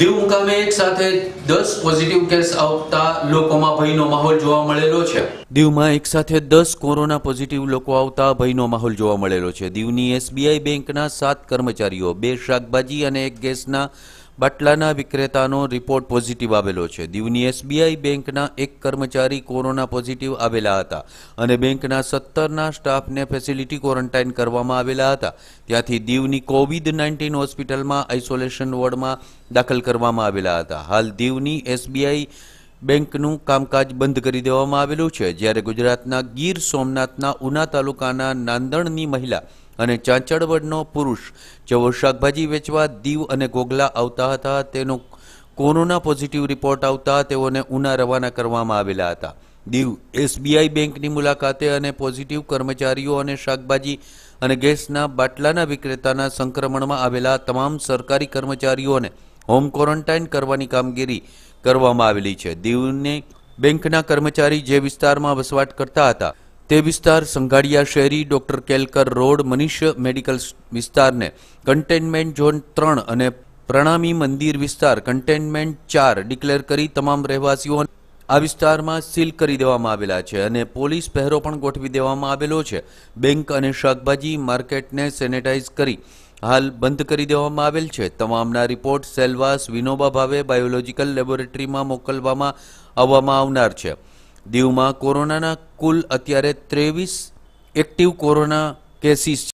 દીવ મુકામે એક સાથે દસ પોઝિટિવ કેસ આવતા લોકોમાં ભયનો માહોલ જોવા મળેલો છે દીવમાં એક સાથે દસ કોરોના પોઝિટિવ લોકો આવતા ભયનો માહોલ જોવા મળેલો છે દીવની એસબીઆઈ બેંકના સાત કર્મચારીઓ બે શાકભાજી અને એક ગેસના બાટલાના વિક્રેતાનો રિપોર્ટ પોઝિટિવ આવેલો છે દીવની એસબીઆઈ બેંકના એક કર્મચારી કોરોના પોઝિટિવ આવેલા હતા અને બેંકના સત્તરના સ્ટાફને ફેસિલિટી ક્વોરન્ટાઇન કરવામાં આવેલા હતા ત્યાંથી દીવની કોવિડ નાઇન્ટીન હોસ્પિટલમાં આઇસોલેશન વોર્ડમાં દાખલ કરવામાં આવેલા હતા હાલ દીવની એસબીઆઈ બેંકનું કામકાજ બંધ કરી દેવામાં આવેલું છે જ્યારે ગુજરાતના ગીર સોમનાથના ઉના તાલુકાના નાંદણની મહિલા અને ચાંચળવડનો પુરુષ જેઓ શાકભાજી વેચવા દીવ અને ગોગલા આવતા હતા તેનો કોરોના પોઝિટિવ રિપોર્ટ આવતા તેઓને ઉના રવાના કરવામાં આવેલા હતા દીવ એસબીઆઈ બેંકની મુલાકાતે અને પોઝિટિવ કર્મચારીઓ અને શાકભાજી અને ગેસના બાટલાના વિક્રેતાના સંક્રમણમાં આવેલા તમામ સરકારી કર્મચારીઓને હોમ ક્વોરન્ટાઇન કરવાની કામગીરી કરવામાં આવેલી છે દીવને બેંકના કર્મચારી જે વિસ્તારમાં વસવાટ કરતા હતા તે વિસ્તાર સંઘાડિયા શહેરી doctor Kelkar road Manish medical વિસ્તારને કન્ટેનમેન્ટ ઝોન ત્રણ અને પ્રણામી મંદિર વિસ્તાર કન્ટેનમેન્ટ ચાર ડિક્લેર કરી તમામ રહેવાસીઓ આ વિસ્તારમાં સીલ કરી દેવામાં આવેલા છે અને પોલીસ પહેરો પણ ગોઠવી દેવામાં આવેલો છે બેંક અને શાકભાજી માર્કેટને સેનેટાઇઝ કરી હાલ બંધ કરી દેવામાં આવેલ છે તમામના રિપોર્ટ સેલવાસ વિનોબા ભાવે બાયોલોજીકલ લેબોરેટરીમાં મોકલવામાં આવવામાં આવનાર છે દીવમાં કોરોનાના કુલ અત્યારે ત્રેવીસ એક્ટિવ કોરોના કેસીસ